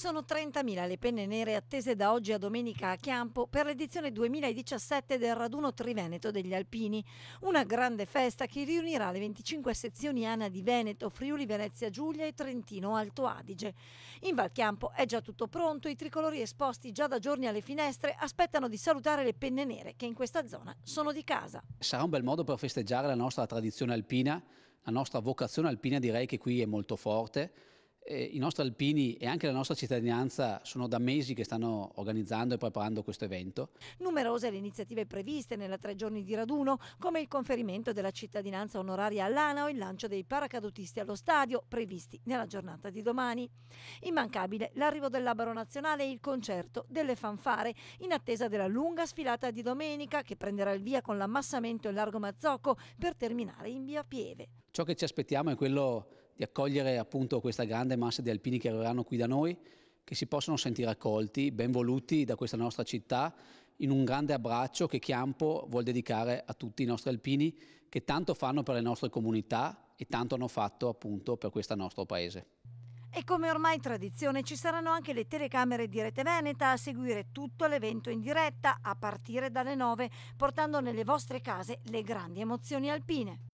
Sono 30.000 le penne nere attese da oggi a domenica a Chiampo per l'edizione 2017 del Raduno Triveneto degli Alpini, una grande festa che riunirà le 25 sezioni ANA di Veneto, Friuli, Venezia Giulia e Trentino Alto Adige. In Valchiampo è già tutto pronto, i tricolori esposti già da giorni alle finestre aspettano di salutare le penne nere che in questa zona sono di casa. Sarà un bel modo per festeggiare la nostra tradizione alpina, la nostra vocazione alpina direi che qui è molto forte eh, i nostri alpini e anche la nostra cittadinanza sono da mesi che stanno organizzando e preparando questo evento. Numerose le iniziative previste nella tre giorni di raduno, come il conferimento della cittadinanza onoraria all'ANA o il lancio dei paracadutisti allo stadio, previsti nella giornata di domani. Immancabile l'arrivo del Labaro Nazionale e il concerto delle fanfare, in attesa della lunga sfilata di domenica che prenderà il via con l'ammassamento in Largo Mazzocco per terminare in via Pieve. Ciò che ci aspettiamo è quello di accogliere appunto questa grande massa di alpini che arriveranno qui da noi, che si possono sentire accolti, ben voluti da questa nostra città, in un grande abbraccio che Chiampo vuole dedicare a tutti i nostri alpini che tanto fanno per le nostre comunità e tanto hanno fatto appunto per questo nostro paese. E come ormai tradizione ci saranno anche le telecamere di Rete Veneta a seguire tutto l'evento in diretta a partire dalle 9, portando nelle vostre case le grandi emozioni alpine.